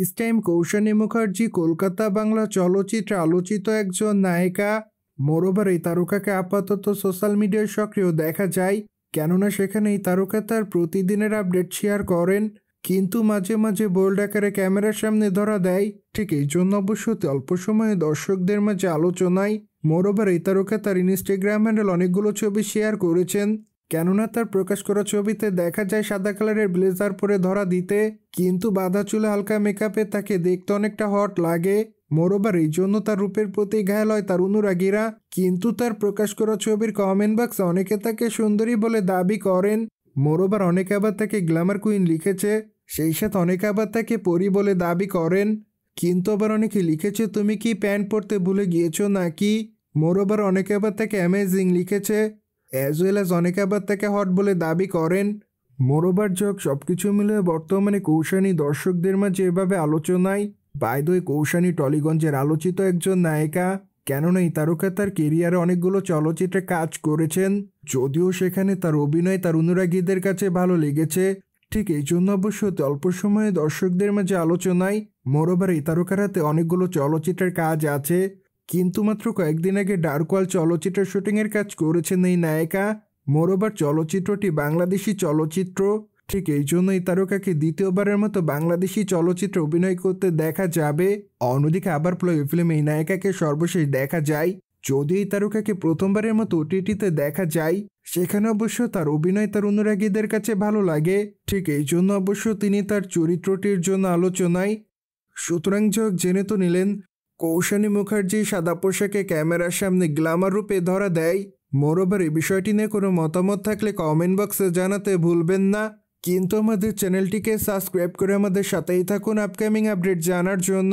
east time Koushani Mukherjee Kolkata Bangla চলচ্চিত্রে আলোচিত একজন নায়িকা মোরোবার এই তারকাকে আপাতত সোশ্যাল মিডিয়ায় সক্রিয় দেখা যায় কেননা সেখানে এই তারকা তার প্রতিদিনের আপডেট শেয়ার করেন কিন্তু মাঝে মাঝে বোল্ড আকারে ক্যামেরার সামনে ধরা দেয় ঠিক এই জন্য অবশ্যই অল্প সময়ে দর্শকদের মাঝে আলোচনায় মোরোবার এই তারকা তার ইনস্টাগ্রাম হ্যান্ডেল অনেকগুলো ছবি শেয়ার করেছেন কেননা তার প্রকাশ করা ছবিতে দেখা যায় সাদা কালারের ব্লেজার পরে ধরা দিতে কিন্তু বাধা চুলে হালকা মেকআপে তাকে দেখতে অনেকটা হট লাগে মোরোবার এই জন্য তার রূপের প্রতি ঘায়াল হয় তার অনুরাগীরা কিন্তু তার প্রকাশ করা ছবির কমেন্ট বক্সে অনেকে তাকে সুন্দরী বলে দাবি করেন মোরোবার অনেকে আবার তাকে গ্ল্যামার কুইন লিখেছে সেই সাথে অনেকে আবার তাকে পরি বলে দাবি করেন কিন্তু আবার অনেকে লিখেছে তুমি কি প্যান্ট পরতে ভুলে গিয়েছো নাকি মোরোবার অনেকে আবার তাকে অ্যামেজিং লিখেছে অ্যাজ ওয়েল অ্যাজ অনেকে আবার তাকে হট বলে দাবি করেন মোরোবার যোগ সব কিছু মিলে বর্তমানে কৌশানী দর্শকদের মাঝে এভাবে আলোচনায় বায়দই কৌশানী টলিগঞ্জের আলোচিত একজন নায়িকা কেননা এই তারকা তার কেরিয়ারে অনেকগুলো চলচ্চিত্রে কাজ করেছেন যদিও সেখানে তার অভিনয় তার অনুরাগীদের কাছে ভালো লেগেছে ঠিক এই জন্য অবশ্য অল্প সময়ে দর্শকদের মাঝে আলোচনায় মোরোবার এই তারকার হাতে অনেকগুলো চলচ্চিত্রের কাজ আছে কিন্তু মাত্র কয়েকদিন আগে ডার্কওয়াল চলচ্চিত্র শুটিংয়ের কাজ করেছেন এই নায়িকা মোরোবার চলচ্চিত্রটি বাংলাদেশি চলচ্চিত্র ঠিক এই জন্যই তারকাকে দ্বিতীয়বারের মতো বাংলাদেশি চলচ্চিত্রে অভিনয় করতে দেখা যাবে অন্যদিকে আবার প্লয় ফিল্মে এই নায়িকাকে সর্বশেষ দেখা যায় যদি এই তারকাকে প্রথমবারের মতো ওটিটিতে দেখা যায় সেখানে অবশ্য তার অভিনয় তার অনুরাগীদের কাছে ভালো লাগে ঠিক এই জন্য অবশ্য তিনি তার চরিত্রটির জন্য আলোচনায় সুতরাং যোগ জেনে তো নিলেন কৌশানী মুখার্জি সাদা পোশাকে ক্যামেরার সামনে গ্লামার রূপে ধরা দেয় মোরোবার এই বিষয়টি নিয়ে কোনো মতামত থাকলে কমেন্ট বক্সে জানাতে ভুলবেন না কিন্তু আমাদের চ্যানেলটিকে সাবস্ক্রাইব করে আমাদের সাথেই থাকুন আপকামিং আপডেট জানার জন্য